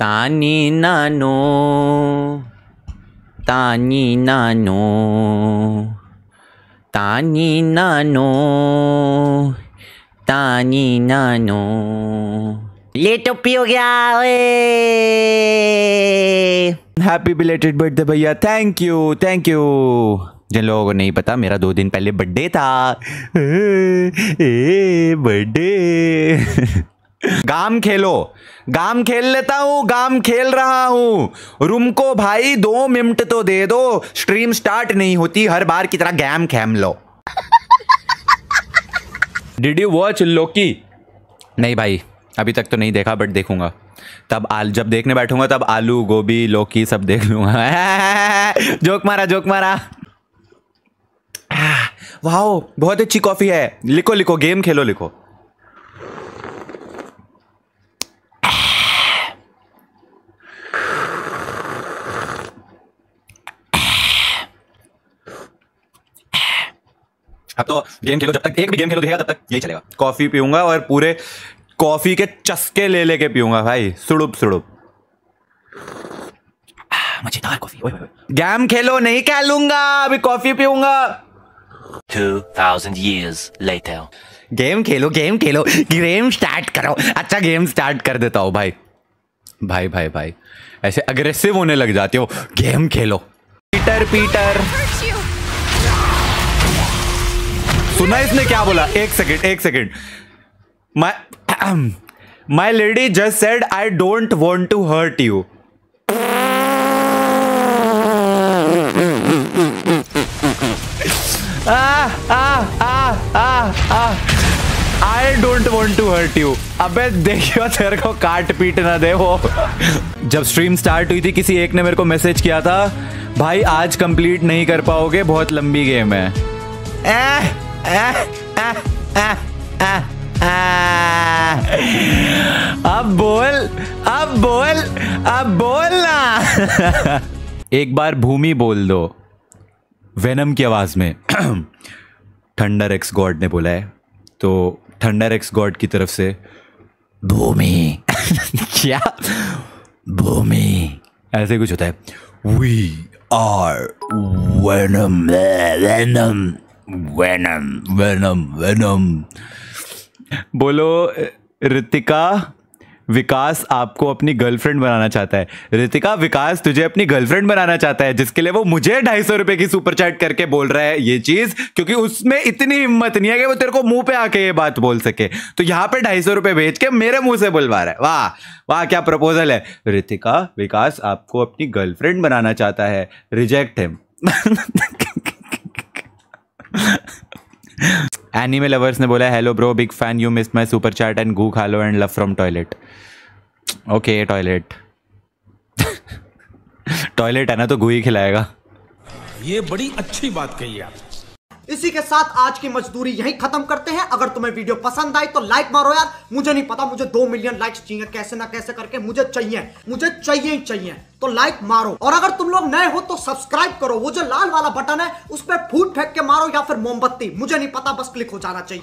तानी नानो तानी नानो तानी नानो तानी नानो ये टोपी हो गया ओए हैप्पी बिलेटेड बर्थडे भैया थैंक यू थैंक यू जिन लोगों को नहीं पता मेरा दो दिन पहले बर्थडे था बर्थडे गाम खेलो गाम खेल लेता हूँ गाम खेल रहा हूँ रूम को भाई दो मिनट तो दे दो स्ट्रीम स्टार्ट नहीं होती हर बार की तरह गैम खेम लो डिड यू वॉच लोकी नहीं भाई अभी तक तो नहीं देखा बट देखूंगा तब आल जब देखने बैठूंगा तब आलू गोभी लोकी सब देख लूंगा जोक मारा जोक मारा वाह बहुत अच्छी कॉफ़ी है लिखो लिखो गेम खेलो लिखो अब अच्छा, तो गेम खेलो जब तक एक भी गेम खेलो देगा तब तक यही चलेगा कॉफी पीऊंगा और पूरे कॉफी के चस्के ले लेके पीऊंगा भाई सुड़ुप सुड़ुप मजेदार कॉफी गेम खेलो नहीं लूंगा अभी कॉफी पीऊंगा 2000 years later गेम खेलो गेम खेलो गेम स्टार्ट करो अच्छा गेम स्टार्ट कर देता हूं भाई भाई भाई भाई ऐसे अग्रेसिव होने लग जाते हो गेम खेलो पीटर पीटर सुना इसने क्या बोला एक सेकेंड एक second my lady just said I don't want to hurt you I don't want to hurt you अबे देखियो तेरे को काट पीट ना दे वो जब स्ट्रीम स्टार्ट हुई थी किसी एक ने मेरे को मैसेज किया था भाई आज कंप्लीट नहीं कर पाओगे बहुत लंबी गेम है अब बोल अब बोल अब बोल ना एक बार भूमि बोल दो वेनम की आवाज़ में थंडर एक्स गॉड ने बोला है तो थंडर एक्स गॉड की तरफ से भूमि क्या भूमि ऐसे कुछ होता है we are Venom Venom Venom Venom Venom बोलो ऋतिका विकास आपको अपनी गर्लफ्रेंड बनाना चाहता है ऋतिका विकास तुझे अपनी गर्लफ्रेंड बनाना चाहता है जिसके लिए वो मुझे ढाई सौ रुपए की सुपर चैट करके बोल रहा है ये चीज क्योंकि उसमें इतनी हिम्मत नहीं है कि वो तेरे को मुंह पे आके ये बात बोल सके तो यहाँ पे ढाई सौ रुपए भेज के मेरे मुंह से बोलवा रहा है वाह वाह क्या प्रपोजल है ऋतिका विकास आपको अपनी गर्लफ्रेंड बनाना चाहता है रिजेक्ट हिम एनिमे लवर्स ने बोला hello bro big fan you miss my super chat and गू खालो and love from toilet okay toilet toilet है ना तो गू ही खिलाएगा ये बड़ी अच्छी बात कही आप इसी के साथ आज की मजदूरी यही खत्म करते हैं अगर तुम्हें वीडियो पसंद आई तो लाइक मारो यार मुझे नहीं पता मुझे दो मिलियन लाइक्स चाहिए कैसे ना कैसे करके मुझे चाहिए मुझे चाहिए ही चाहिए तो लाइक मारो और अगर तुम लोग नए हो तो सब्सक्राइब करो वो जो लाल वाला बटन है उस पर फूट फेंक के मारो या फिर मोमबत्ती मुझे नहीं पता बस क्लिक हो जाना चाहिए